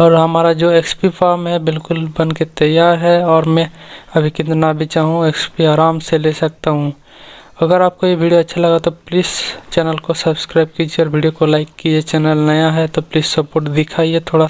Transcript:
और हमारा जो पी फार्म है बिल्कुल बन के तैयार है और मैं अभी कितना भी चाहूँ पी आराम से ले सकता हूँ अगर आपको ये वीडियो अच्छा लगा तो प्लीज़ चैनल को सब्सक्राइब कीजिए और वीडियो को लाइक कीजिए चैनल नया है तो प्लीज़ सपोर्ट दिखाइए थोड़ा